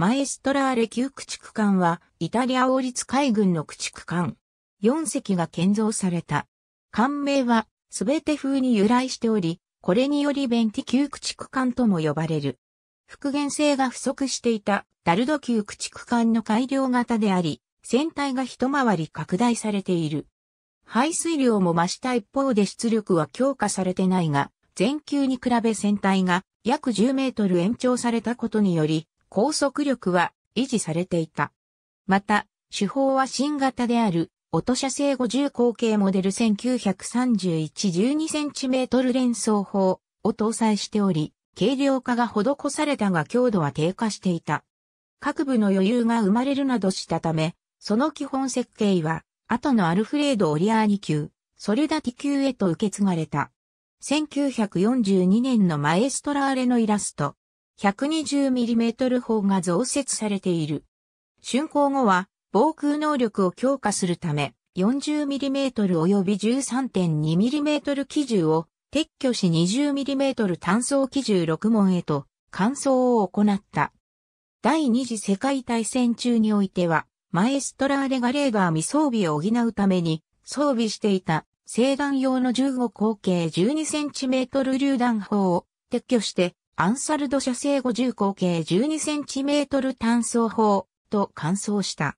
マエストラーレ級駆逐艦は、イタリア王立海軍の駆逐艦。4隻が建造された。艦名は、すべて風に由来しており、これによりベンティ級駆逐艦とも呼ばれる。復元性が不足していたダルド級駆逐艦の改良型であり、船体が一回り拡大されている。排水量も増した一方で出力は強化されてないが、前級に比べ船体が約10メートル延長されたことにより、拘束力は維持されていた。また、手法は新型である、音車製50口径モデル 1931-12cm 連装法を搭載しており、軽量化が施されたが強度は低下していた。各部の余裕が生まれるなどしたため、その基本設計は、後のアルフレード・オリアーニ級、ソルダティ級へと受け継がれた。1942年のマエストラーレのイラスト、120mm 砲が増設されている。竣工後は防空能力を強化するため 40mm 及び 13.2mm 機銃を撤去し 20mm 単装機銃6門へと換装を行った。第二次世界大戦中においては、マエストラーレガレーバー未装備を補うために装備していた、正弾用の15口径 12cm 榴弾砲を撤去してアンサルド社製50口径 12cm 単装砲と完走した。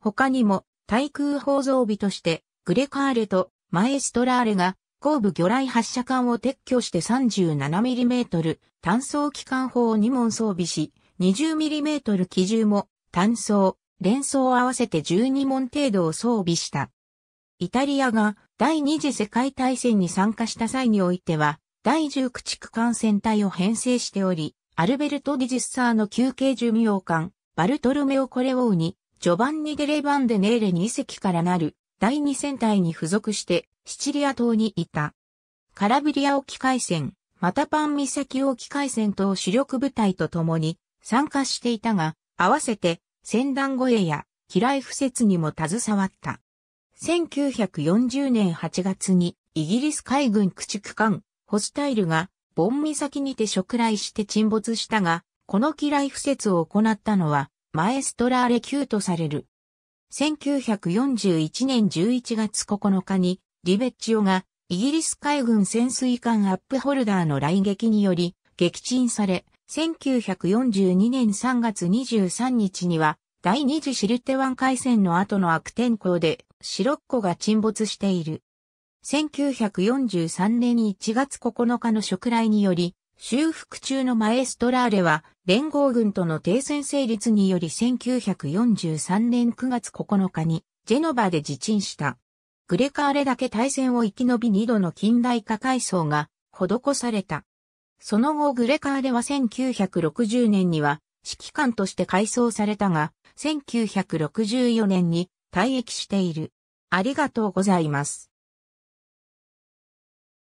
他にも、対空砲装備として、グレカーレとマエストラーレが後部魚雷発射管を撤去して 37mm 単装機関砲を2門装備し、20mm 機銃も単装、連装合わせて12門程度を装備した。イタリアが第二次世界大戦に参加した際においては、第10駆逐艦船隊を編成しており、アルベルト・ディジッサーの休憩寿命艦、バルトルメオ・コレオーに、ジョバンニ・デレバンデ・ネーレ2隻からなる第2戦隊に付属してシチリア島にいた。カラブリア沖海戦、マタパンミキ沖海戦等主力部隊と共に参加していたが、合わせて戦団護衛や機雷布設にも携わった。1940年8月にイギリス海軍駆逐艦ホスタイルが、ボン岬にて食来して沈没したが、この機雷不設を行ったのは、マエストラーレ級とされる。1941年11月9日に、リベッチオが、イギリス海軍潜水艦アップホルダーの来撃により、撃沈され、1942年3月23日には、第二次シルテ湾海戦の後の悪天候で、シロッコが沈没している。1943年1月9日の食来により、修復中のマエストラーレは、連合軍との停戦成立により1943年9月9日に、ジェノバで自陳した。グレカーレだけ大戦を生き延び2度の近代化改装が施された。その後グレカーレは1960年には指揮官として改装されたが、1964年に退役している。ありがとうございます。